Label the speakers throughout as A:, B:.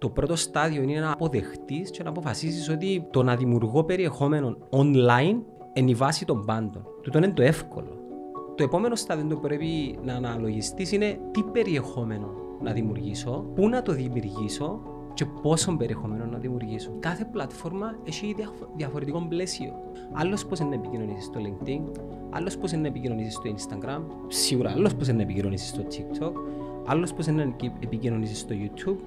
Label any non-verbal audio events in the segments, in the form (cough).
A: το πρώτο στάδιο είναι να αποδεχτείς και να αποφασίσεις ότι το να δημιουργώ περιεχόμενο online είναι η βάση των πάντων. Τούτο είναι το εύκολο. Το επόμενο στάδιο που πρέπει να αναλογιστείς είναι τι περιεχόμενο να δημιουργήσω, πού να το δημιουργήσω και πόσο περιεχόμενο να δημιουργήσω. Κάθε πλατφόρμα έχει διαφορετικό πλαίσιο. Άλλος πώς είναι να επικοινωνήσεις στο LinkedIn, άλλος πώς είναι να επικοινωνήσεις στο Instagram, σίγουρα άλλος πώς είναι να επικοινωνήσεις στο TikTok, άλλος πώ να επικοινωνήσει στο YouTube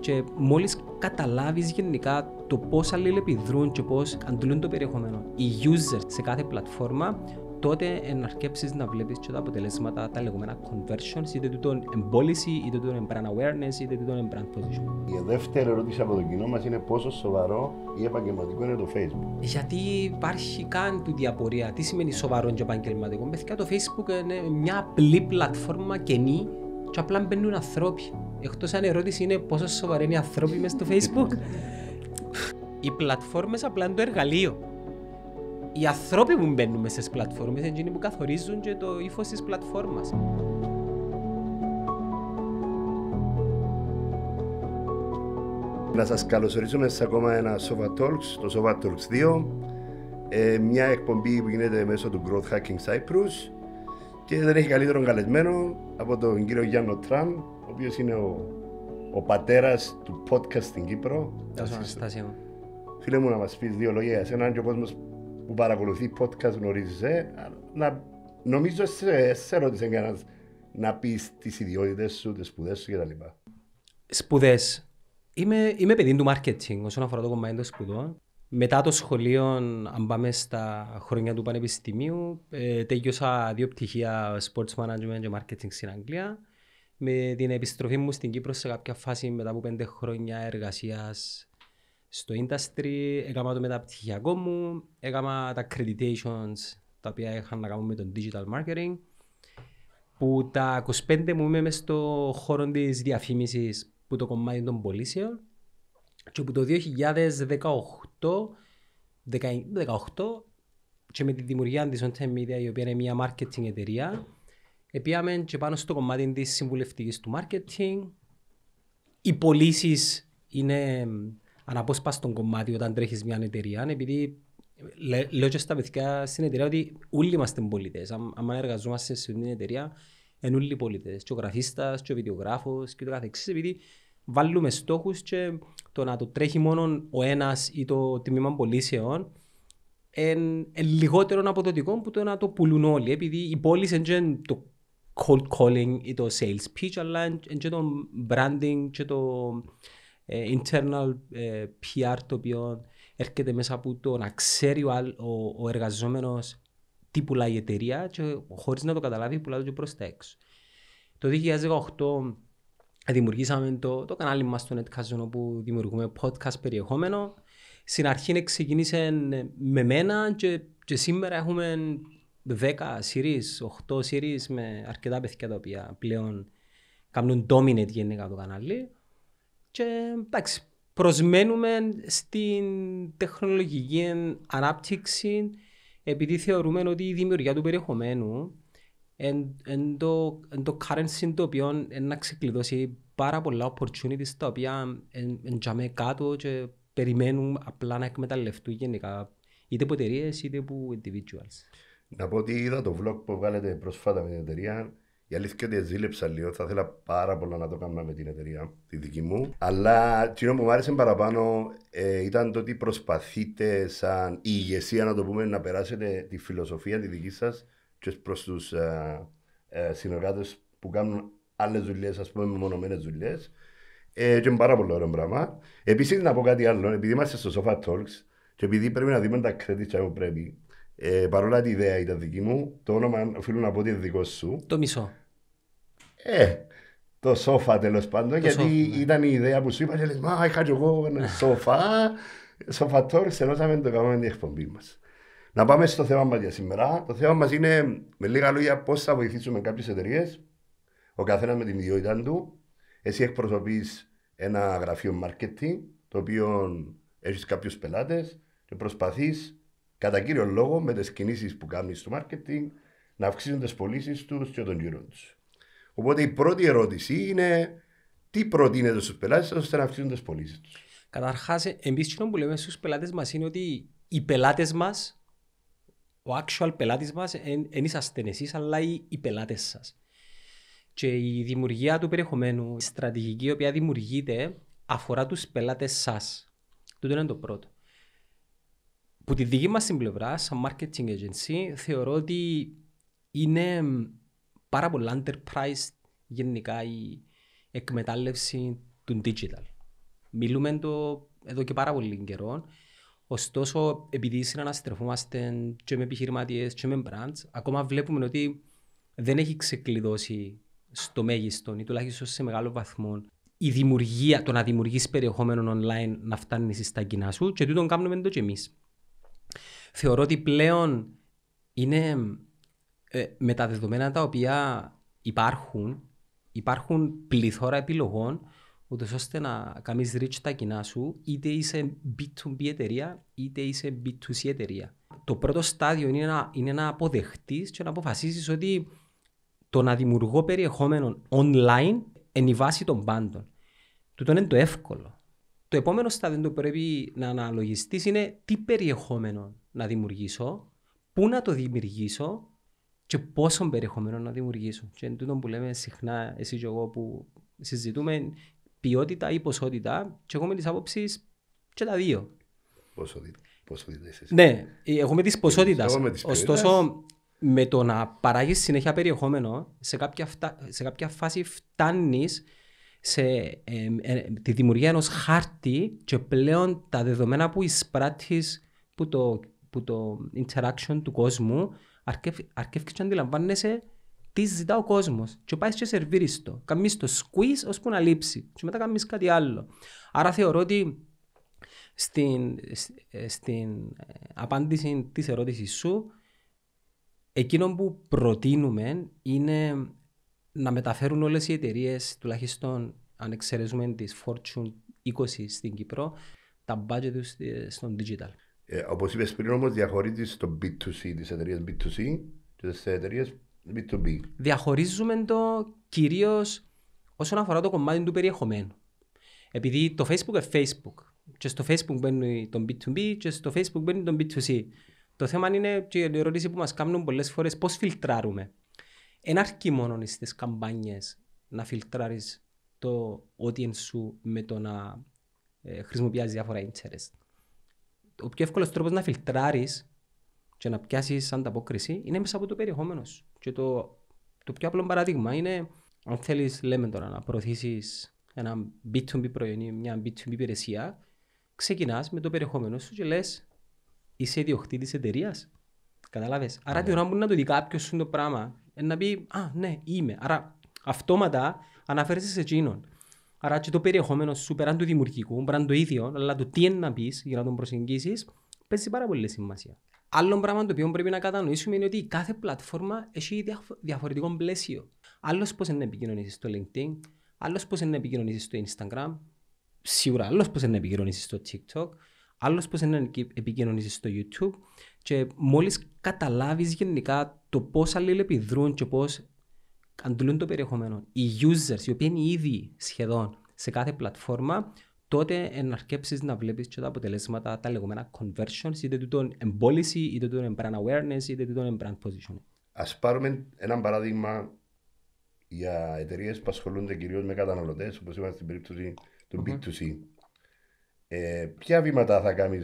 A: και μόλις καταλάβεις γενικά το πώς αλληλεπιδρούν και πώς αντλούν το περιεχόμενο οι users σε κάθε πλατφόρμα, τότε να να βλέπεις και τα αποτελέσματα, τα λεγόμενα conversions, είτε τούτον εμπόληση, είτε τούτον brand awareness, είτε τούτον brand position.
B: Η δεύτερη ερώτηση από τον κοινό μας είναι πόσο σοβαρό ή επαγγελματικό είναι το Facebook.
A: Γιατί υπάρχει καν του διαπορία. Τι σημαίνει σοβαρό και επαγγελματικό. Μπεθικά το Facebook είναι μια απλή πλατφόρμα καινή και απλά μπαίνουν ανθρώποι. Εκτός αν ερώτηση είναι πόσο σοβαροί είναι οι ανθρώποι μέσα στο Facebook. οι πλατφόρμες απλά είναι το εργαλείο. Οι ανθρώποι που μπαίνουν μέσα στις πλατφόρμες είναι εκείνοι που καθορίζουν και το ύφος της πλατφόρμας.
B: Να σας καλωσορίσουμε σε ακόμα ένα Sova Talks, το Sova Talks 2, ε, μια εκπομπή που γίνεται μέσω του Growth Hacking Cyprus και δεν έχει καλύτερον καλεσμένο από τον κύριο Γιάννο Τραμ, ο οποίος είναι ο, ο πατέρας του podcast στην Κύπρο. Ευχαριστώ. Φίλε μου, να μας πεις δύο λόγια για εσένα, και ο κόσμος που παρακολουθεί podcast γνωρίζεις. Ε, να, νομίζω σε, σε ρώτησε κανένας να πεις τις ιδιότητες σου, τις σπουδές σου κτλ. Σπουδές.
A: Είμαι, είμαι παιδί του marketing όσον αφορά το κομμάτι των σπουδών. Μετά το σχολείο, αν πάμε στα χρόνια του Πανεπιστημίου, ε, τέλειωσα δύο πτυχία Sports Management και Marketing στην Αγγλία. Με την επιστροφή μου στην Κύπρο σε κάποια φάση μετά από πέντε χρόνια εργασίας στο industry, έκανα το μεταπτυχιακό μου, έκανα τα accreditations τα οποία είχαν να κάνουν με το digital marketing που τα 25 μου είμαι στο χώρο της διαφήμισης που το κομμάτι των πωλήσεων και που το 18 και με τη δημιουργία της On Time Media, η οποία είναι μια marketing εταιρεία, Επίαμε και πάνω στο κομμάτι της συμβουλευτικής του marketing. Οι πωλήσεις είναι αναπόσπαστο κομμάτι όταν τρέχεις μια εταιρεία, επειδή λέω και στα παιδιά στην εταιρεία ότι όλοι είμαστε πολίτε. Αν εργαζόμαστε σε μια εταιρεία, είναι όλοι πολίτε. Και ο γραφίστας, και ο βιντεογράφος και το καθεξής, επειδή βάλουμε στόχους και το να το τρέχει μόνο ο ένας ή το τμήμα πωλήσεων είναι λιγότερο αποδοτικό που το να το πουλούν όλοι. Επειδή η πόλη είναι το cold calling ή το sales pitch, αλλά είναι το branding και το ε, internal ε, PR το οποίο έρχεται μέσα από το να ξέρει ο εργαζόμενος τι πουλάει η εταιρεία και χωρίς να το καταλάβει πουλάει το προς τα έξω. Το 2018 δημιουργήσαμε το, το κανάλι μας στο Netcast όπου δημιουργούμε podcast περιεχόμενο. Στην αρχή ξεκίνησε με μένα και, και σήμερα έχουμε 10 series, 8 series με αρκετά παιδιά τα οποία πλέον κάνουν dominate γενικά το κανάλι. Και εντάξει, προσμένουμε στην τεχνολογική ανάπτυξη επειδή θεωρούμε ότι η δημιουργία του περιεχομένου εν το, εν το currency το οποίο να ξεκλειδώσει πάρα πολλά opportunities τα οποία εντιαμε κάτω και περιμένουν απλά να εκμεταλλευτούν γενικά είτε από εταιρείες
B: είτε από individuals. Να πω ότι είδα το vlog που βγάλετε πρόσφατα με την εταιρεία. Η αλήθεια είναι ότι ζήλεψα λίγο. Θα ήθελα πάρα πολλά να το κάνω με την εταιρεία, τη δική μου. Αλλά το που μου άρεσε παραπάνω ε, ήταν το ότι προσπαθείτε σαν ηγεσία να το πούμε να περάσετε τη φιλοσοφία τη δική σας και προς τους ε, ε, συνεργάτες που κάνουν άλλες δουλειές, ας πούμε μονομένε δουλειές. Ε, και είναι πάρα πολύ ωραίο πράγμα. Επίσης, να πω κάτι άλλο, επειδή είμαστε στο Sofa Talks και επειδή πρέπει να δούμε τα κρέτη που πρέπει, ε, παρόλα την ιδέα ήταν δική μου, το όνομα οφείλω να πω ότι είναι δικό σου. Το μισό. Ε, το σόφα τέλος πάντων, το γιατί σόφ, ναι. ήταν η ιδέα που σου είπα και λες, μα είχα και εγώ ένα σόφα, σόφα τώρα, με το κάνουμε την εκπομπή μας. Να πάμε στο θέμα μας για σήμερα. Το θέμα μας είναι με λίγα λόγια πώς θα βοηθήσουμε κάποιες εταιρείες, ο καθένας με την ιδιότητά του. Εσύ εκπροσωπείς ένα γραφείο marketing, το οποίο έχεις κάποιους πελάτες και προσπαθείς κατά κύριο λόγο με τις κινήσεις που κάνεις στο marketing να αυξήσουν τις πωλήσεις τους και τον γύρο τους. Οπότε η πρώτη ερώτηση είναι τι προτείνετε στους πελάτες ώστε να αυξήσουν τις πωλήσεις τους.
A: Καταρχάς, εμείς που λέμε στους πελάτες μας είναι ότι οι πελάτες μας ο actual πελάτης μας δεν είσαστε εσεί, αλλά οι, οι πελάτες σας. Και η δημιουργία του περιεχομένου, η στρατηγική η οποία δημιουργείται, αφορά τους πελάτες σας. Τούτο είναι το πρώτο. Που τη δική μας την πλευρά, σαν marketing agency, θεωρώ ότι είναι πάρα πολύ enterprise γενικά η εκμετάλλευση του digital. Μιλούμε το εδώ και πάρα πολύ καιρό Ωστόσο, επειδή συναναστρεφόμαστε και με επιχειρηματίες και με brands, ακόμα βλέπουμε ότι δεν έχει ξεκλειδώσει στο μέγιστο ή τουλάχιστον σε μεγάλο βαθμό η δημιουργία, το να δημιουργείς περιεχόμενο online να φτάνει στα κοινά σου και τούτον κάνουμε το και εμείς. Θεωρώ ότι πλέον είναι ε, με τα δεδομένα τα οποία υπάρχουν, υπάρχουν πληθώρα επιλογών ούτε ώστε να κάνεις reach τα κοινά σου, είτε είσαι B2B εταιρεία, είτε είσαι B2C εταιρεία. Το πρώτο στάδιο είναι να, είναι να αποδεχτείς και να αποφασίσεις ότι το να δημιουργώ περιεχόμενο online είναι η βάση των πάντων. Τούτο είναι το εύκολο. Το επόμενο στάδιο που πρέπει να αναλογιστείς είναι τι περιεχόμενο να δημιουργήσω, πού να το δημιουργήσω και πόσο περιεχόμενο να δημιουργήσω. Και είναι τούτο που λέμε συχνά εσύ και εγώ που συζητούμε ποιότητα ή ποσότητα και εγώ με τις απόψεις και τα δύο.
B: Ποσότητα. Ποσότητα Ναι, έχουμε τις ποσότητα. Ωστόσο,
A: με το να παράγεις συνέχεια περιεχόμενο, σε κάποια, φτα... σε κάποια φάση φτάνεις σε ε, ε, τη δημιουργία ενός χάρτη και πλέον τα δεδομένα που εισπράττεις που το, που το interaction του κόσμου αρκεύεις και αντιλαμβάνεσαι τι ζητά ο κόσμος. Και πάει και σερβίρει το. Καμί το squeeze ώσπου να λείψει. Και μετά καμίς κάτι άλλο. Άρα θεωρώ ότι στην, ε, στην ε, απάντηση της ερώτησή σου, εκείνο που προτείνουμε είναι να μεταφέρουν όλες οι εταιρείες, τουλάχιστον αν εξαιρεσούμε τη Fortune 20 στην Κύπρο, τα budget τους ε, στον digital.
B: Ε, Όπως είπες πριν, όμως, διαχωρίζεις το B2C, τις εταιρείες B2C και τις εταιρείες B2B.
A: διαχωριζουμε το κυρίως όσον αφορά το κομμάτι του περιεχομένου. Επειδή το Facebook είναι Facebook. Και στο Facebook μπαίνει το B2B και στο Facebook μπαίνει το B2C. Το θέμα είναι και η ερώτηση που μας κάνουν πολλές φορές πώς φιλτράρουμε. Ένα αρκεί μόνο στις καμπάνιες να φιλτράρεις το audience σου με το να ε, χρησιμοποιεί διάφορα interest. Ο πιο εύκολος τρόπος να φιλτράρεις και να πιάσεις ανταπόκριση είναι μέσα από το περιεχόμενο Και το, το πιο απλό παράδειγμα είναι, αν θέλεις, λέμε τώρα, να προωθήσεις ένα B2B προϊόν ή μια B2B υπηρεσία, ξεκινάς με το περιεχόμενο σου και λες, είσαι ιδιοκτήτης εταιρείας. Κατάλαβε. Άρα ναι. την ώρα που να το δει κάποιος σου το πράγμα, να πει Α, ναι, είμαι. Άρα αυτόματα αναφέρεσαι σε εκείνον. Άρα και το περιεχόμενο σου πέραν του δημιουργικού, πέραν του ίδιο, αλλά το τι είναι να πεις για να τον προσεγγίσεις, παίζει πάρα πολύ σημασία. Άλλο πράγμα το οποίο πρέπει να κατανοήσουμε είναι ότι κάθε πλατφόρμα έχει διαφορετικό πλαίσιο. Άλλος πώς να επικοινωνήσεις στο LinkedIn, άλλος πώς να επικοινωνήσεις στο Instagram, σίγουρα άλλος πώς να επικοινωνήσεις στο TikTok, άλλος πώς να επικοινωνήσεις στο YouTube. Και μόλις καταλάβεις γενικά το πώς αλληλεπιδρούν και πώς αντλούν το περιεχόμενο οι users, οι οποίοι είναι ήδη σχεδόν σε κάθε πλατφόρμα, τότε να αρκέψει να βλέπεις και τα αποτελέσματα, τα λεγόμενα conversions, είτε τον εμπόληση, είτε τον brand awareness, είτε τον brand positioning.
B: Ας πάρουμε ένα παράδειγμα για εταιρείες που ασχολούνται κυρίως με καταναλωτές, όπως είπαμε στην περίπτωση του b B2C. Ε, ποια βήματα θα κάνεις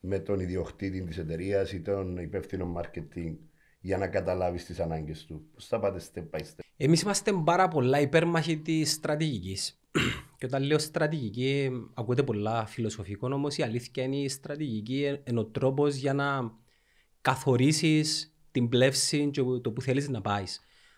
B: με τον ιδιοκτήτη της εταιρείας ή τον υπεύθυνο marketing για να καταλάβεις τις ανάγκες του. Πώς θα πάτε step by step.
A: Εμείς είμαστε πάρα πολλά υπέρμαχοι της στρατηγικής. Και όταν λέω στρατηγική, ακούτε πολλά φιλοσοφικό, όμως η αλήθεια είναι η στρατηγική είναι ο τρόπος για να καθορίσεις την πλεύση και το που θέλεις να πάεις.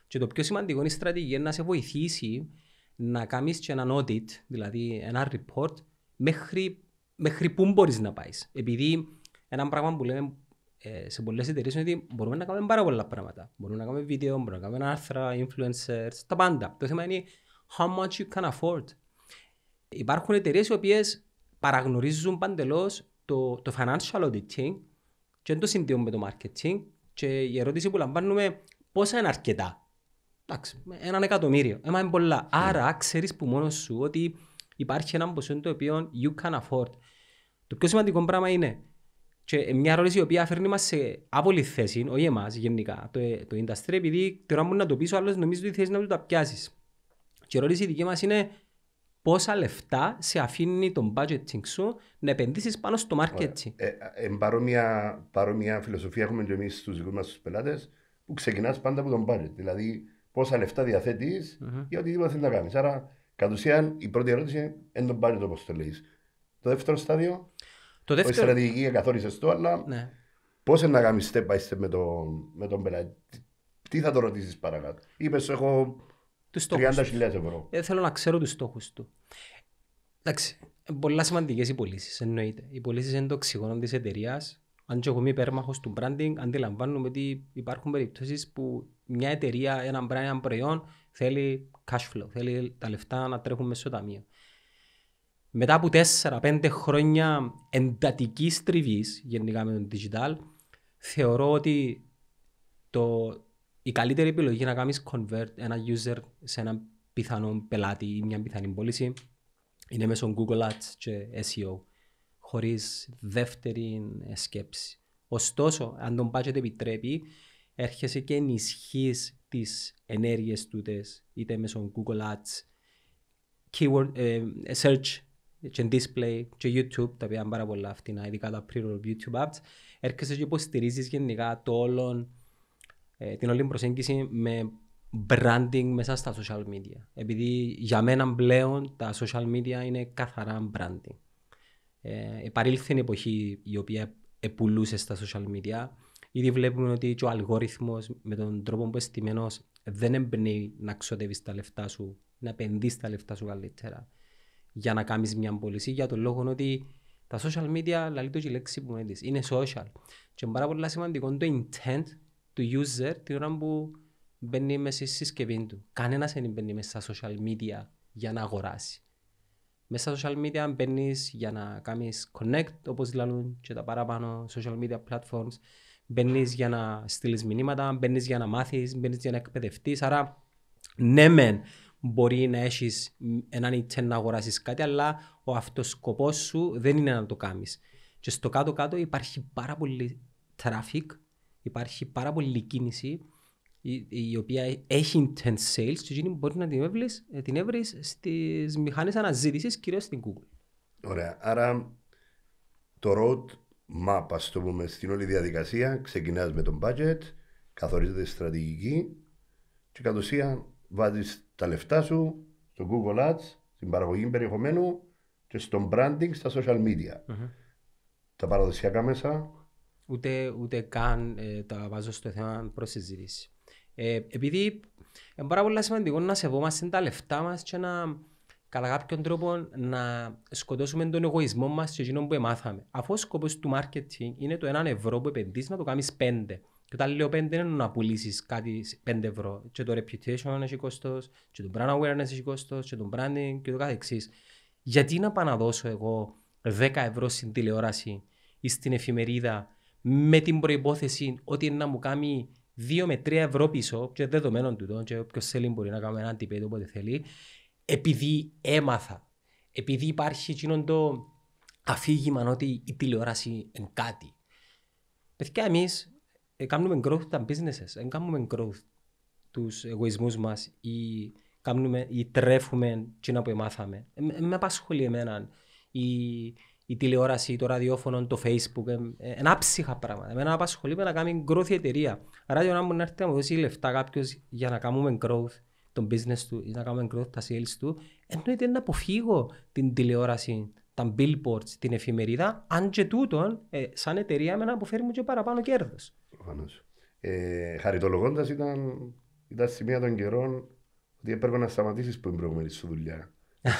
A: Και το πιο σημαντικό είναι η στρατηγική είναι να σε βοηθήσει να κάνεις και έναν audit, δηλαδή ένα report, μέχρι, μέχρι πού μπορείς να πάεις. Επειδή ένα πράγμα που λέμε ε, σε πολλές εταιρείες είναι ότι μπορούμε να κάνουμε πάρα πολλά πράγματα. Μπορούμε να κάνουμε βίντεο, μπορούμε να κάνουμε άρθρα, influencers, τα πάντα. Το θέμα είναι how much you can afford. Υπάρχουν εταιρείες οι οποίες παραγνωρίζουν παντελώς το, το financial auditing και δεν το συνδυούν με το marketing. Και η ερώτηση που λαμβάνουμε, πόσα είναι αρκετά. Εντάξει, έναν εκατομμύριο. Έμα είναι πολλά. Yeah. Ναι. Άρα ξέρεις που μόνος σου ότι υπάρχει ένα ποσό το οποίο you can afford. Το πιο σημαντικό πράγμα είναι και μια ερώτηση η οποία φέρνει μας σε άπολη θέση, όχι εμάς γενικά, το, το industry, επειδή τώρα μπορείς να το πεις ο άλλος, νομίζει ότι θέλει να το τα Και η ερώτηση δική μας είναι πόσα λεφτά σε αφήνει τον budgeting σου να επενδύσεις πάνω στο marketing.
B: Ε, ε παρόμοια, παρόμοια φιλοσοφία έχουμε και εμείς στους δικούς μας τους που ξεκινάς πάντα από τον budget. Δηλαδή πόσα διαθέτει, διαθέτεις mm-hmm. για οτιδήποτε θέλεις να κάνεις. Άρα κατ' ουσίαν η πρώτη ερώτηση είναι τον budget όπως το λέεις. Το δεύτερο στάδιο, το δεύτερο... η στρατηγική καθόρισε το, αλλά ναι. Πώς να κάνεις step by step με, με τον πελάτη. Τι θα το ρωτήσεις παρακάτω. Είπες, έχω τους στόχους 30.000 ευρώ.
A: Ε, θέλω να ξέρω τους στόχους του. Εντάξει, πολλά σημαντικές οι πωλήσεις εννοείται. Οι πωλήσεις είναι το οξυγόνο της εταιρείας. Αν και εγώ είμαι υπέρμαχος του branding, αντιλαμβάνομαι ότι υπάρχουν περιπτώσεις που μια εταιρεία, ένα brand, ένα προϊόν θέλει cash flow, θέλει τα λεφτά να τρέχουν μέσω ταμείο. Μετά από 4-5 χρόνια εντατικής τριβής γενικά με το digital, θεωρώ ότι το, η καλύτερη επιλογή να κάνεις convert ένα user σε έναν πιθανό πελάτη ή μια πιθανή πώληση είναι μέσω Google Ads και SEO χωρίς δεύτερη σκέψη. Ωστόσο, αν τον budget επιτρέπει, έρχεσαι και ενισχύεις τις ενέργειες του είτε μέσω Google Ads, keyword, ε, search και display και YouTube, τα οποία είναι πάρα πολλά αυτοί, ειδικά τα pre-roll YouTube Apps. έρχεσαι και υποστηρίζεις γενικά το όλον ε, την όλη προσέγγιση με branding μέσα στα social media. Επειδή για μένα πλέον τα social media είναι καθαρά branding. Ε, επαρήλθε η εποχή η οποία επουλούσε στα social media. Ήδη βλέπουμε ότι ο αλγόριθμος με τον τρόπο που εστιμένος δεν εμπνέει να ξοδεύεις τα λεφτά σου, να επενδύσει τα λεφτά σου καλύτερα για να κάνεις μια πωλήση για τον λόγο ότι τα social media, λαλή το λέξη που μου είναι social. Και είναι πάρα πολύ σημαντικό το intent του user την ώρα που μπαίνει μέσα στη συσκευή του. Κανένας δεν μπαίνει μέσα στα social media για να αγοράσει. Μέσα στα social media μπαίνεις για να κάνεις connect, όπως λαλούν και τα παραπάνω social media platforms. Μπαίνεις για να στείλεις μηνύματα, μπαίνεις για να μάθεις, μπαίνεις για να εκπαιδευτείς. Άρα, ναι, μεν μπορεί να έχεις έναν ίτσεν να αγοράσεις κάτι, αλλά ο σκοπό σου δεν είναι να το κάνεις. Και στο κάτω-κάτω υπάρχει πάρα πολύ traffic υπάρχει πάρα πολλή κίνηση η, η οποία έχει intense sales και εκείνη μπορεί να την έβρεις, ε, την έβρεις στις μηχανές αναζήτησης, κυρίως στην Google.
B: Ωραία. Άρα το road map, ας το πούμε, στην όλη διαδικασία ξεκινάς με τον budget, καθορίζεται στρατηγική και κατ' ουσία βάζεις τα λεφτά σου στο Google Ads, στην παραγωγή περιεχομένου και στο branding στα social media. mm Τα παραδοσιακά μέσα
A: ούτε, ούτε καν ε, τα βάζω στο θέμα προς συζήτηση. Ε, επειδή είναι πάρα πολύ σημαντικό να σεβόμαστε τα λεφτά μας και να κατά κάποιον τρόπο να σκοτώσουμε τον εγωισμό μας και εκείνον που μάθαμε. Αφού ο σκοπός του marketing είναι το 1 ευρώ που επενδύσει να το κάνεις 5. Και όταν λέω 5 είναι να πουλήσεις κάτι 5 ευρώ. Και το reputation έχει κόστος, και το brand awareness έχει κόστος, και το branding και το καθεξής. Γιατί να παραδώσω εγώ 10 ευρώ στην τηλεόραση ή στην εφημερίδα με την προπόθεση ότι να μου κάνει 2 με 3 ευρώ πίσω, και δεδομένων του και όποιος θέλει μπορεί να κάνει ένα αντιπέδιο όποτε θέλει, επειδή έμαθα. Επειδή υπάρχει εκείνο το αφήγημα ότι η τηλεόραση είναι κάτι. Παιδιά, εμείς ε, κάνουμε growth τα businesses, δεν κάνουμε growth τους εγωισμούς μας ή, ή τρέφουμε τι που μάθαμε. Ε, με απασχολεί εμένα η η τηλεόραση, το ραδιόφωνο, το facebook, ε, ε, ένα άψυχα πράγμα. Εμένα απασχολεί με να κάνει growth η εταιρεία. Άρα για να μου έρθει να μου δώσει λεφτά κάποιος για να κάνουμε growth τον business του ή να κάνουμε growth τα sales του, εννοείται να αποφύγω την τηλεόραση, τα
B: billboards, την εφημερίδα,
A: αν και τούτον, ε, σαν εταιρεία με να μου και παραπάνω κέρδος.
B: Προφανώς. Ε, χαριτολογώντας ήταν, ήταν σημεία των καιρών ότι έπρεπε να σταματήσεις που είναι προηγούμενη σου δουλειά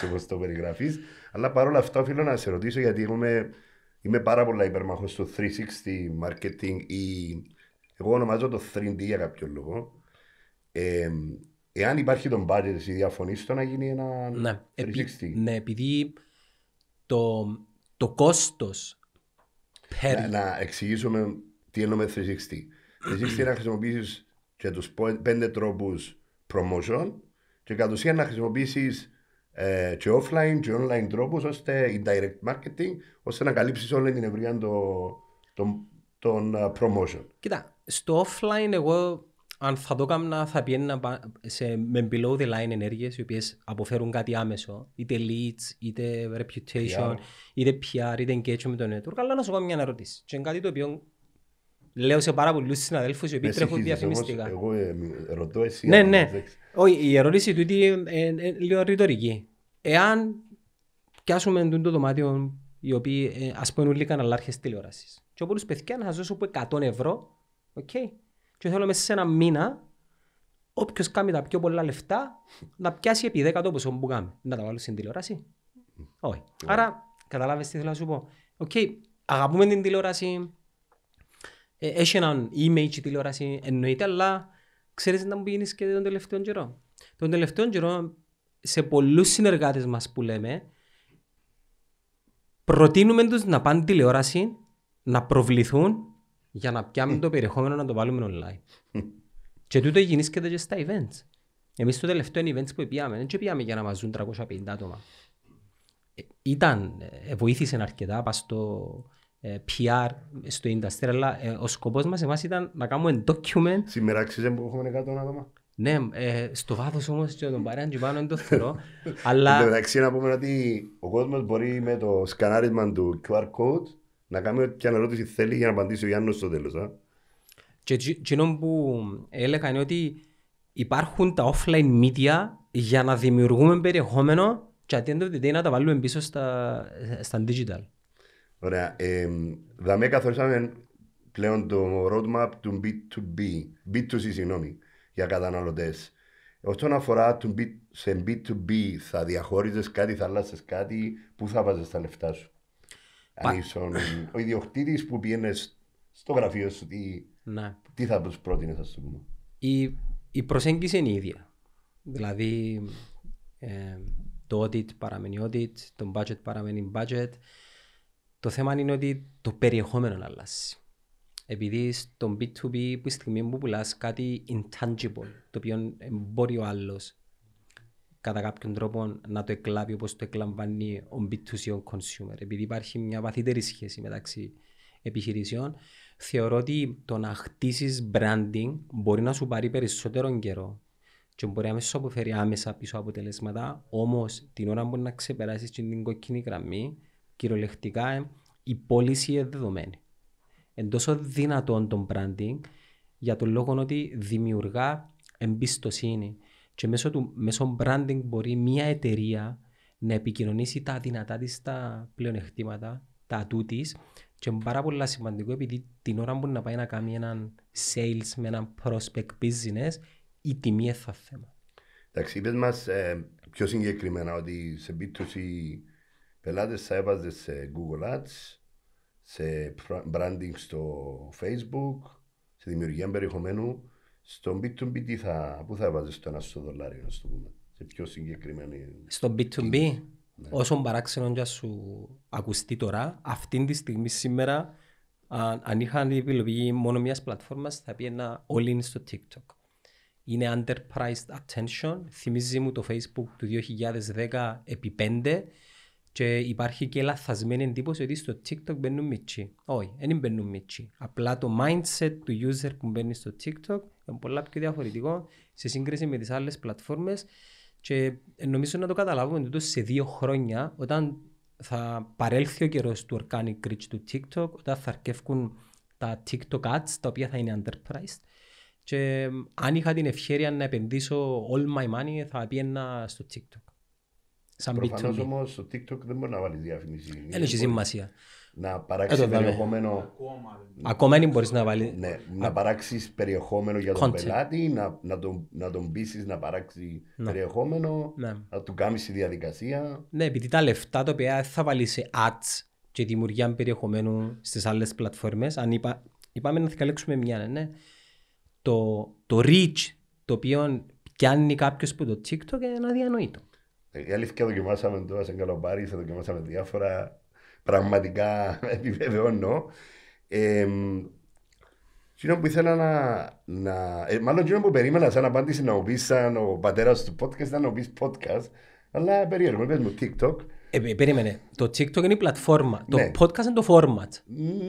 B: όπως το περιγράφει. Αλλά παρόλα αυτά, οφείλω να σε ρωτήσω γιατί είμαι, είμαι πάρα πολύ υπερμαχός στο 360 marketing ή εγώ ονομάζω το 3D για κάποιο λόγο. εάν υπάρχει τον budget, ή διαφωνείς το να γίνει ένα 360. Ναι, Επει, ναι, επειδή το, το κόστος Να, εξηγήσουμε τι εννοούμε 360. 360 είναι να χρησιμοποιήσεις και τους πέντε τρόπους promotion και κατ' ουσίαν να χρησιμοποιήσεις. Ε, και offline και online τρόπους ώστε η direct marketing ώστε να καλύψεις όλη την ευρία των ε, promotion.
A: Κοίτα, στο offline εγώ αν θα το έκανα θα πιένα σε, με below the line ενέργειες οι οποίες αποφέρουν κάτι άμεσο είτε leads, είτε reputation, είτε PR, είτε engagement με το network αλλά να σου κάνω μια ερώτηση και κάτι το οποίο Λέω σε πάρα πολλούς συναδέλφους οι οποίοι τρέχουν διαφημιστικά.
B: Εγώ ε, ρωτώ εσύ. Ναι, ναι.
A: Όχι, η ερώτηση του είναι ε, ε, λίγο ρητορική. Εάν πιάσουμε το δωμάτιο οι οποίοι ε, ας πούμε λίγα καναλάρχες τηλεόρασης και όπως παιδιά να σας δώσω που 100 ευρώ okay, και θέλω μέσα σε ένα μήνα όποιος κάνει τα πιο πολλά λεφτά να πιάσει επί 10 το ποσό που κάνει. Να τα βάλω στην τηλεόραση. Όχι. Άρα, καταλάβει τι θέλω να σου πω. Οκ, αγαπούμε την τηλεόραση, ε, έχει έναν image η τηλεόραση εννοείται, αλλά ξέρεις να μου πηγαίνεις και τον τελευταίο καιρό. Τον τελευταίο καιρό σε πολλούς συνεργάτες μας που λέμε προτείνουμε τους να πάνε τηλεόραση, να προβληθούν για να πιάμε το περιεχόμενο να το βάλουμε online. (laughs) και τούτο γίνεται και στα events. Εμείς το τελευταίο event που πιάμε, δεν πιάμε για να μας ζουν 350 άτομα. Ε, ήταν, ε, βοήθησε αρκετά, πας στο ε, PR στο industry, αλλά ε, ο σκοπός μας εμάς ήταν να κάνουμε document. Σήμερα αξίζει που έχουμε 100 άτομα. Ναι, ε, στο βάθος όμως. και τον παρέα και πάνω είναι το θερό. (laughs) αλλά... Εν μεταξύ
B: να πούμε ότι ο κόσμος μπορεί με το σκανάρισμα του QR code να κάνει ό,τι αναρώτηση θέλει για να απαντήσει ο Γιάννος στο τέλος. Και εκείνο που
A: έλεγα είναι ότι υπάρχουν τα offline media για να δημιουργούμε περιεχόμενο και αντί να τα βάλουμε πίσω στα,
B: στα digital. Ωραία. Ε, δαμέ καθορίσαμε πλέον το roadmap του B2B, B2C, συγγνώμη, για καταναλωτές. Όσον αφορά το B, σε B2B, θα διαχώριζες κάτι, θα αλλάσσε κάτι, πού θα βάζεις τα λεφτά σου. Αν είσαι ο ιδιοκτήτης που πήγαινε στο γραφείο σου, τι, ναι. τι θα τους πρότεινες, ας το πούμε.
A: Η, η προσέγγιση είναι η ίδια. Δηλαδή, ε, το audit παραμένει audit, το budget παραμένει budget. Το θέμα είναι ότι το περιεχόμενο αλλάζει. Επειδή στον B2B που στιγμή που πουλάς κάτι intangible, το οποίο μπορεί ο άλλος κατά κάποιον τρόπο να το εκλάβει όπως το εκλαμβάνει ο B2C ο consumer. Επειδή υπάρχει μια βαθύτερη σχέση μεταξύ επιχειρήσεων, θεωρώ ότι το να χτίσεις branding μπορεί να σου πάρει περισσότερο καιρό και μπορεί να σου αποφέρει άμεσα πίσω αποτελέσματα, όμως την ώρα που να ξεπεράσεις την κόκκινη γραμμή, κυριολεκτικά ε, η πώληση είναι δεδομένη. Εν τόσο δυνατόν το branding για τον λόγο ότι δημιουργά εμπιστοσύνη και μέσω, του, μέσω branding μπορεί μια εταιρεία να επικοινωνήσει τα δυνατά της τα πλεονεκτήματα, τα ατού τη. Και πάρα πολύ σημαντικό επειδή την ώρα που να πάει να κάνει έναν sales με έναν prospect business, η τιμή θα
B: Εντάξει, είπες μας ε, πιο συγκεκριμένα ότι σε b πελάτες θα έβαζε σε Google Ads, σε branding στο Facebook, σε δημιουργία περιεχομένου. Στο B2B τι θα, πού θα έβαζε το ένα στο δολάριο, να το πούμε. Σε πιο συγκεκριμένη.
A: Στο B2B, ναι. όσο παράξενο για σου ακουστεί τώρα, αυτή τη στιγμή σήμερα, αν, αν είχαν επιλογή μόνο μιας πλατφόρμας, θα πήγαινα όλοι all in στο TikTok. Είναι underpriced attention. Θυμίζει μου το Facebook του 2010 επί 5 και υπάρχει και λαθασμένη εντύπωση ότι στο TikTok μπαίνουν μίτσι. Όχι, δεν μπαίνουν μίτσι. Απλά το mindset του user που μπαίνει στο TikTok είναι πολλά πιο διαφορετικό σε σύγκριση με τις άλλες πλατφόρμες και νομίζω να το καταλάβουμε ότι σε δύο χρόνια όταν θα παρέλθει ο καιρός του organic reach του TikTok, όταν θα αρκεύουν τα TikTok ads τα οποία θα είναι underpriced και αν είχα την ευχαίρεια να επενδύσω all my money
B: θα πήγαινα στο TikTok. Σαν Προφανώς όμως στο TikTok δεν μπορεί να βάλεις διαφημίσεις. Δεν έχει σημασία. Να ε, παράξει περιεχόμενο.
A: Ακόμα δεν μπορείς να βάλεις.
B: Ναι, να παράξεις περιεχόμενο για τον πελάτη, να, τον, να να παράξει ναι. περιεχόμενο, ναι. να του κάνεις τη διαδικασία.
A: Ναι, επειδή τα λεφτά τα οποία θα βάλεις σε ads και δημιουργία περιεχομένου στις άλλες πλατφόρμες, αν είπα, είπαμε να θυκαλέξουμε μια,
B: ναι. ναι. Το,
A: reach το οποίο πιάνει κάποιος που το
B: TikTok είναι αδιανοητό. Η αλήθεια δοκιμάσαμε τώρα σε καλοπάρι, σε δοκιμάσαμε διάφορα. Πραγματικά επιβεβαιώνω. Ε, Κοινό που ήθελα να. να ε, μάλλον κοινό που περίμενα σαν απάντηση να μου σαν ο πατέρας του podcast, να μου podcast. Αλλά περίεργο, πες μου TikTok. Ε, ε, περίμενε.
A: Το TikTok είναι η πλατφόρμα. Το ναι. podcast είναι το format.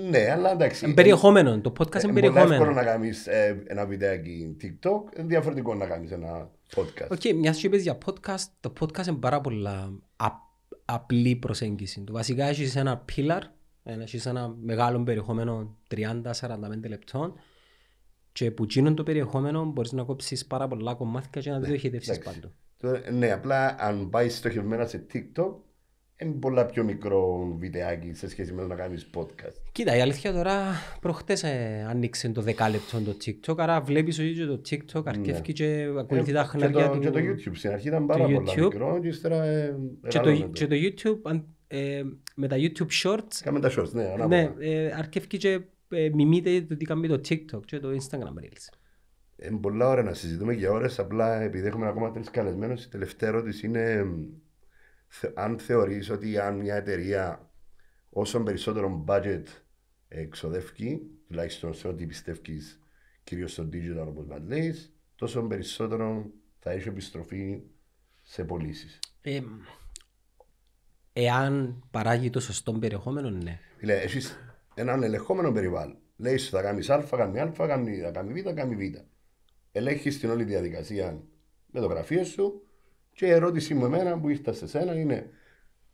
B: Ναι, αλλά εντάξει. Είναι περιεχόμενο. Το podcast είναι ε, περιεχόμενο. Είναι εύκολο να κάνεις ε, ένα βιντεάκι TikTok, είναι διαφορετικό να κάνεις ένα podcast.
A: okay, μιας σου για podcast, το podcast είναι πάρα πολλά απλή προσέγγιση. Το βασικά έχεις ένα pillar, έχεις ένα μεγάλο περιεχόμενο 30-45 λεπτών. Και που τσίνουν το περιεχόμενο μπορείς να κόψεις πάρα πολλά κομμάτια και να ναι, διοχετεύσεις
B: ναι, Ναι, απλά αν πάει στοχευμένα σε TikTok, είναι πολλά πιο μικρό βιντεάκι σε σχέση με το να κάνεις podcast. Κοίτα, η αλήθεια
A: τώρα προχτές ε, άνοιξε το δεκάλεπτο το TikTok, άρα βλέπεις ο ίδιος το TikTok, ναι. αρκεύει και ε, ακολουθεί τα χνάρια και το, του. Και το YouTube στην αρχή ήταν πάρα πολύ μικρό, και ύστερα. Ε, και, το, και το YouTube, ε, με τα
B: YouTube Shorts. Κάμε τα Shorts, ναι, ανάποδα. Ναι,
A: ε, αρκεύει και ε, μιμείται το τι κάνει το TikTok
B: και το Instagram Reels. Είναι πολλά ώρα να συζητούμε για ώρες, απλά επειδή έχουμε ακόμα τρεις καλεσμένους, η τελευταία ερώτηση είναι αν θεωρείς ότι αν μια εταιρεία όσο περισσότερο budget εξοδεύει, τουλάχιστον σε ό,τι πιστεύει κυρίως στο digital όπως λέει, τόσο περισσότερο θα έχει επιστροφή σε πωλήσεις.
A: Ε, εάν παράγει το σωστό
B: περιεχόμενο, ναι. Δηλαδή, έχεις έναν ελεγχόμενο περιβάλλον. Λέει, θα κάνεις Α, θα κάνεις Α, θα κάνεις Β, θα κάνεις Β. Ελέγχεις την όλη διαδικασία με το γραφείο σου, και η ερώτηση μου εμένα που ήρθα σε σένα είναι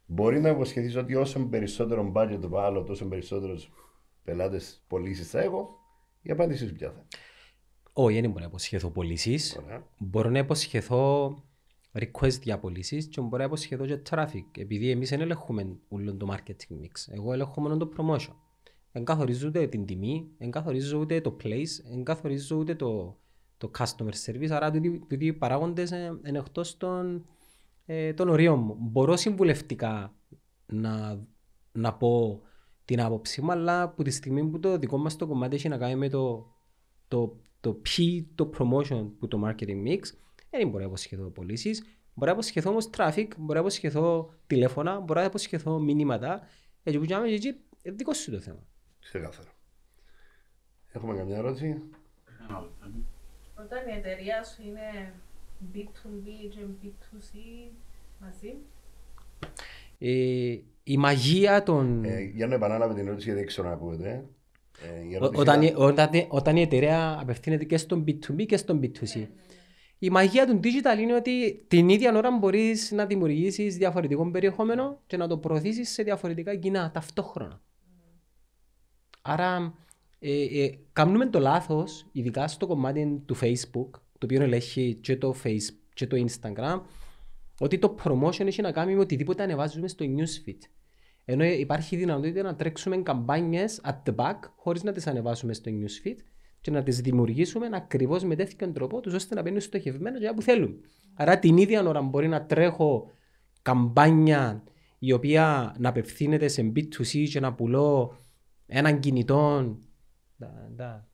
B: μπορεί να υποσχεθείς ότι όσο περισσότερο budget βάλω, τόσο περισσότερου πελάτες πωλήσεις θα έχω. Η απάντηση
A: σου ποια θα Όχι, δεν μπορώ να υποσχεθώ πωλήσεις. Μπορώ να υποσχεθώ request για πωλήσεις και μπορώ να υποσχεθώ και traffic. Επειδή εμείς δεν ελεγχούμε όλο το marketing mix. Εγώ ελεγχώ μόνο το promotion. Δεν καθορίζω ούτε την τιμή, δεν καθορίζω ούτε το place, δεν καθορίζω ούτε το το customer service, άρα δηλαδή οι παράγοντες είναι εκτός των, ε, των ορίων μου. Μπορώ συμβουλευτικά να, να πω την άποψή μου, αλλά από τη στιγμή που το δικό μας το κομμάτι έχει να κάνει με το, το, το το promotion που το marketing mix, δεν μπορώ να υποσχεθώ πωλήσει. Μπορώ να αποσχεθώ όμως traffic, μπορώ να αποσχεθώ τηλέφωνα, μπορώ να αποσχεθώ μηνύματα. Έτσι που κάνουμε εκεί, δικό σου το θέμα.
B: Ξεκάθαρα. Έχουμε καμιά ερώτηση. Όταν η εταιρεία σου είναι B2B και B2C μαζί.
A: Ε, η μαγεία των... Ε, για να επανάλαβε
B: την ερώτηση γιατί δεν ξέρω να ακούγεται. Ε, όταν, η,
A: όταν, όταν η εταιρεία απευθύνεται και στον B2B και στον B2C. Ναι, ναι, ναι, η μαγεία του digital είναι ότι την ίδια ώρα μπορείς να δημιουργήσεις διαφορετικό περιεχόμενο και να το προωθήσεις σε διαφορετικά κοινά ταυτόχρονα. Mm. Άρα ε, ε, κάνουμε το λάθος, ειδικά στο κομμάτι του Facebook, το οποίο ελέγχει και το, Facebook, και το Instagram, ότι το promotion έχει να κάνει με οτιδήποτε ανεβάζουμε στο newsfeed. Ενώ υπάρχει δυνατότητα να τρέξουμε καμπάνιες at the back, χωρίς να τις ανεβάσουμε στο newsfeed και να τις δημιουργήσουμε ακριβώς με τέτοιον τρόπο, τους, ώστε να μπαίνουν στοχευμένα για που θέλουν. Άρα την ίδια ώρα μπορεί να τρέχω καμπάνια η οποία να απευθύνεται σε B2C και να πουλώ έναν κινητό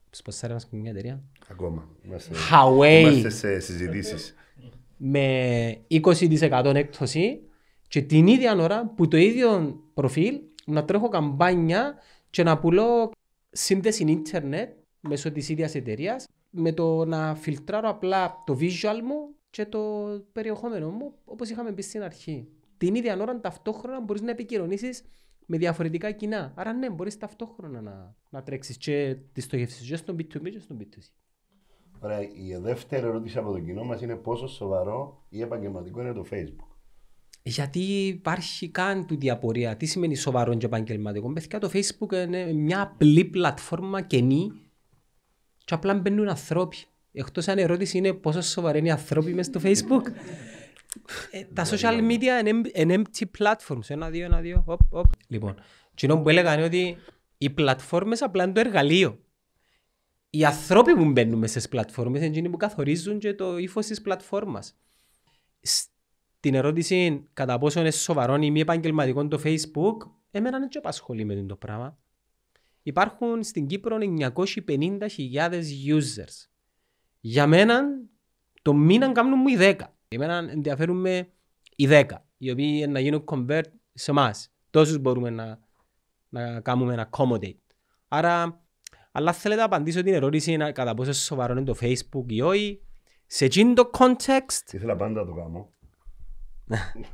A: τους σπασάρα
B: μας και μια εταιρεία. Ακόμα. Είμαστε σε συζητήσεις.
A: Με 20% έκπτωση και την ίδια ώρα που το ίδιο προφίλ να τρέχω καμπάνια και να πουλώ σύνδεση ίντερνετ μέσω της ίδιας εταιρείας με το να φιλτράρω απλά το visual μου και το περιεχόμενο μου όπως είχαμε πει στην αρχή. Την ίδια ώρα ταυτόχρονα μπορείς να επικοινωνήσεις με διαφορετικά κοινά. Άρα ναι, μπορείς ταυτόχρονα να, να τρέξεις και τη στοχεύσεις και στον B2B
B: και στον B2C. Ωραία, η δεύτερη ερώτηση από το κοινό μας είναι πόσο σοβαρό ή επαγγελματικό είναι το Facebook.
A: Γιατί υπάρχει καν του διαπορία. Τι σημαίνει σοβαρό και επαγγελματικό. Μπαιθικά το Facebook είναι μια απλή πλατφόρμα καινή και απλά μπαίνουν ανθρώποι. Εκτός αν η ερώτηση είναι πόσο σοβαροί είναι οι ανθρώποι μέσα στο Facebook. Ε, τα social media είναι empty platforms. Ένα, δύο, ένα, δύο. Οπ, οπ. Λοιπόν, που έλεγα είναι ότι οι πλατφόρμες απλά είναι το εργαλείο. Οι ανθρώποι που μπαίνουν μέσα πλατφόρμες είναι εκείνοι που καθορίζουν και το ύφος της πλατφόρμας. Στην ερώτηση κατά πόσο είναι σοβαρό ή μη επαγγελματικό το Facebook, εμένα δεν απασχολεί με το πράγμα. Υπάρχουν στην Κύπρο 950.000 users. Για μένα το μήνα κάνουν μου οι 10. Εμένα ενδιαφέρουμε οι 10, οι οποίοι να γίνουν convert σε εμάς. Τόσους μπορούμε να, να κάνουμε να accommodate. Άρα, αλλά θέλετε να απαντήσω την ερώτηση είναι κατά πόσο σοβαρό είναι το Facebook ή όχι. Σε εκείνο το context. Ήθελα πάντα να το κάνω. (laughs)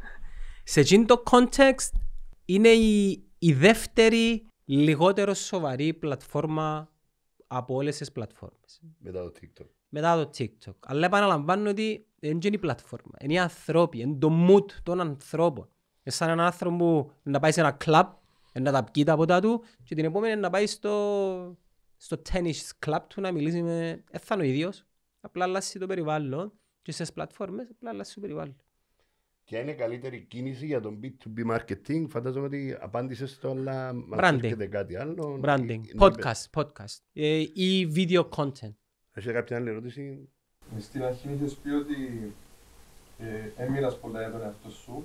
A: σε εκείνο το context είναι η, η δεύτερη λιγότερο σοβαρή πλατφόρμα από όλες τις πλατφόρμες.
B: Μετά το TikTok
A: μετά το TikTok. Αλλά επαναλαμβάνω ότι δεν είναι η πλατφόρμα. Είναι οι ανθρώποι, είναι το mood των ανθρώπων. Είναι σαν έναν άνθρωπο που να πάει σε ένα κλαμπ, να τα πιει τα ποτά του και την επόμενη να πάει στο, στο tennis club του να μιλήσει με... έθανο ε, θα ίδιος, απλά αλλάζει το περιβάλλον και στις πλατφόρμες απλά αλλάζει το περιβάλλον.
B: Ποια είναι η καλύτερη κίνηση για τον B2B marketing, φαντάζομαι ότι απάντησες στο αλλά μας έρχεται κάτι άλλο. Branding, podcast,
A: podcast ε, ή video
B: content. Έχει κάποια άλλη ερώτηση.
A: Ε, στην αρχή είχες πει ότι ε, πολλά για τον εαυτό σου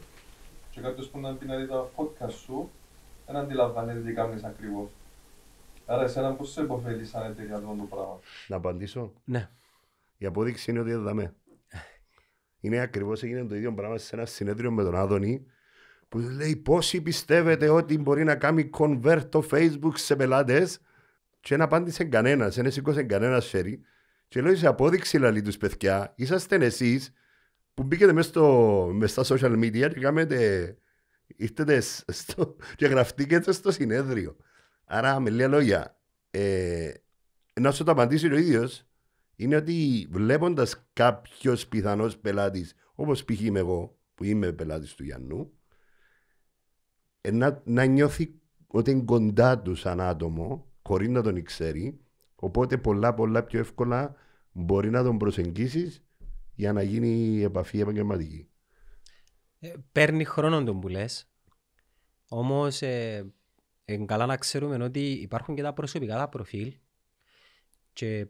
A: και κάποιος που να πει να δει τα podcast σου δεν
B: αντιλαμβάνεται τι κάνεις ακριβώς. Άρα, εσένα πώς σε υποφέρει σαν εταιρεία αυτό το πράγμα. Να απαντήσω. Ναι. Η απόδειξη είναι ότι δεν δαμέ. Είναι ακριβώς έγινε το ίδιο πράγμα σε ένα συνέδριο με τον Άδωνη που λέει πόσοι πιστεύετε ότι μπορεί να κάνει convert το Facebook σε πελάτες και δεν απάντησε κανένας, δεν σήκωσε κανένας σφαίρι. Και λέω σε απόδειξη λαλή τους παιδιά, είσαστε εσείς που μπήκετε μέσα, στα social media και κάνετε, ήρθετε στο, και γραφτήκετε στο συνέδριο. Άρα με λίγα λόγια, ε, να σου το απαντήσει ο ίδιος είναι ότι βλέποντας κάποιος πιθανός πελάτης, όπως π.χ. είμαι εγώ, που είμαι πελάτης του Γιάννου, ε, να, να νιώθει ότι είναι κοντά του σαν άτομο, χωρίς να τον ξέρει, Οπότε πολλά πολλά πιο εύκολα μπορεί να τον προσεγγίσεις για να γίνει η επαφή επαγγελματική.
A: Ε, παίρνει χρόνο τον που λες. Όμως ε, καλά να ξέρουμε ότι υπάρχουν και τα προσωπικά τα προφίλ και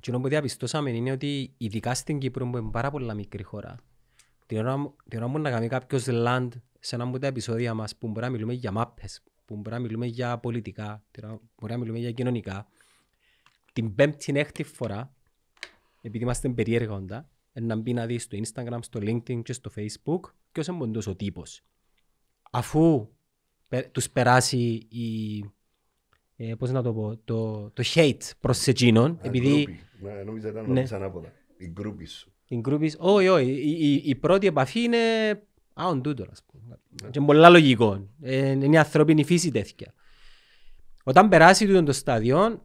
A: το που διαπιστώσαμε είναι ότι ειδικά στην Κύπρο που είναι πάρα πολλά μικρή χώρα την ώρα, που να κάνει κάποιος land σε ένα από τα επεισόδια μας που μπορεί να μιλούμε για μάπες, που μπορεί να μιλούμε για πολιτικά, που μπορεί να μιλούμε για κοινωνικά την πέμπτη έκτη φορά, επειδή είμαστε περιεργόντα, να μπει να δεις στο Instagram, στο LinkedIn και στο Facebook και είναι μοντό ο τύπος. Αφού τους περάσει η. Ε, πώς να το πω, το, το hate προς εκείνον, επειδή... Νόμιζα ήταν ναι.
B: ανάποδα, η γκρούπη σου.
A: Η γκρούπη σου, όχι, όχι, η, πρώτη επαφή είναι άον τούτο, ας πούμε. Ναι. Και πολλά λογικό, ε, είναι η ανθρώπινη φύση τέτοια. Όταν περάσει τούτο το στάδιο,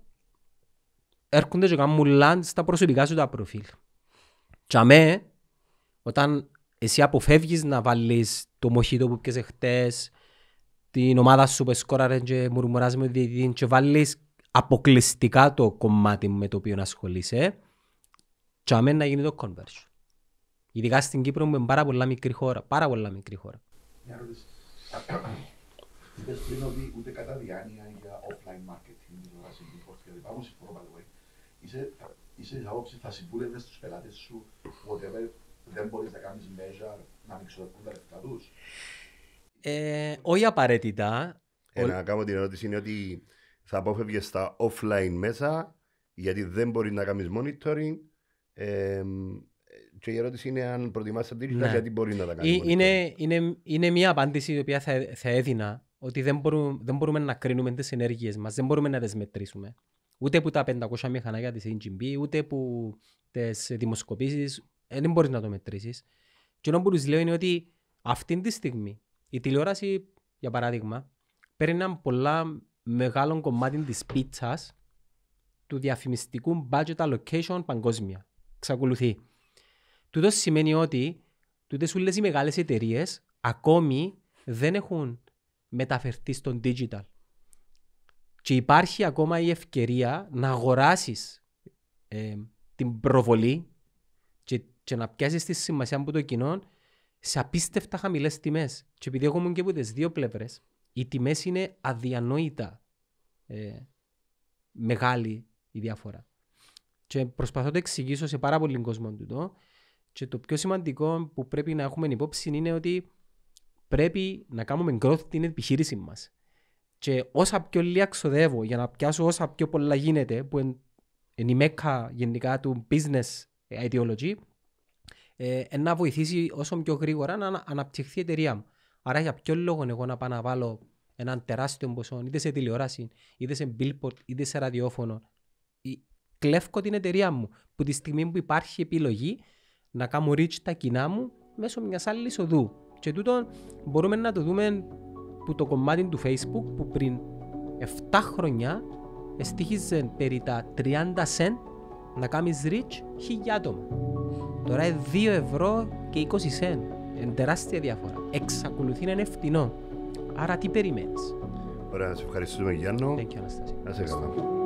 A: έρχονται και κάνουν λάντ στα προσωπικά σου τα προφίλ. Και αμέ, όταν εσύ αποφεύγεις να βάλεις το μοχίτο που πήγες χτες, την ομάδα σου που σκόραρε και μουρμουράς με διαιτητή και βάλεις αποκλειστικά το κομμάτι με το οποίο ασχολείσαι, και αμέ να γίνει το conversion. Ειδικά στην Κύπρο με είναι πάρα πολλά μικρή χώρα. Πάρα πολλά μικρή χώρα.
B: Μια ερώτηση. Είπες πριν ότι ούτε κατά διάνοια για offline marketing, τηλεόραση, και λοιπά, όμως είσαι, είσαι άποψη θα συμβούλευες στου πελάτες σου ότι δεν μπορείς να κάνεις measure να μην ξοδεύουν τα λεφτά τους. Ε, όχι απαραίτητα. Ε, να κάνω την ερώτηση είναι ότι θα απόφευγε στα offline μέσα γιατί δεν μπορείς να κάνεις monitoring. Ε, και η ερώτηση είναι αν προτιμάς τα digital ναι. γιατί μπορείς να τα κάνεις. Ε,
A: είναι, είναι, είναι μια απάντηση η οποία θα, θα έδινα ότι δεν μπορούμε, δεν μπορούμε να κρίνουμε τις ενέργειε μας δεν μπορούμε να τις μετρήσουμε. Ούτε που τα 500 μηχανάκια της NGB, ούτε που τις δημοσκοπήσεις, δεν μπορείς να το μετρήσεις. Και ενώ που τους λέω είναι ότι αυτή τη στιγμή η τηλεόραση, για παράδειγμα, παίρνει ένα πολλά μεγάλο κομμάτι της πίτσας του διαφημιστικού budget allocation παγκόσμια. Ξακολουθεί. Τούτος σημαίνει ότι σου λε οι μεγάλες εταιρείες ακόμη δεν έχουν μεταφερθεί στον digital. Και υπάρχει ακόμα η ευκαιρία να αγοράσεις ε, την προβολή και, και να πιάσεις τη σημασία από το κοινό σε απίστευτα χαμηλές τιμές. Και επειδή έχουμε και από τις δύο πλευρές, οι τιμές είναι αδιανόητα ε, μεγάλη η διαφορά. Και προσπαθώ να το εξηγήσω σε πάρα πολλοί κόσμο τούτο. Και το πιο σημαντικό που πρέπει να έχουμε υπόψη είναι ότι πρέπει να κάνουμε growth την επιχείρηση μας και όσα πιο λίγα ξοδεύω για να πιάσω όσα πιο πολλά γίνεται, που είναι η μέκα γενικά του business ideology, ε, να βοηθήσει όσο πιο γρήγορα να αναπτυχθεί η εταιρεία μου. Άρα για ποιο λόγο εγώ να πάω να βάλω έναν τεράστιο ποσό, είτε σε τηλεόραση, είτε σε billboard, είτε σε ραδιόφωνο. Ε, κλέφκω την εταιρεία μου, που τη στιγμή που υπάρχει επιλογή να κάνω reach τα κοινά μου μέσω μιας άλλης οδού. Και τούτο μπορούμε να το δούμε που το κομμάτι του Facebook που πριν 7 χρονιά εστίχιζε περί τα 30 cent να κάνεις reach χιλιά Τώρα είναι 2 ευρώ και 20 cent. Είναι τεράστια διαφορά. Εξακολουθεί να είναι φτηνό. Άρα τι περιμένεις.
B: Ωραία, σε ευχαριστούμε Γιάννο. Thank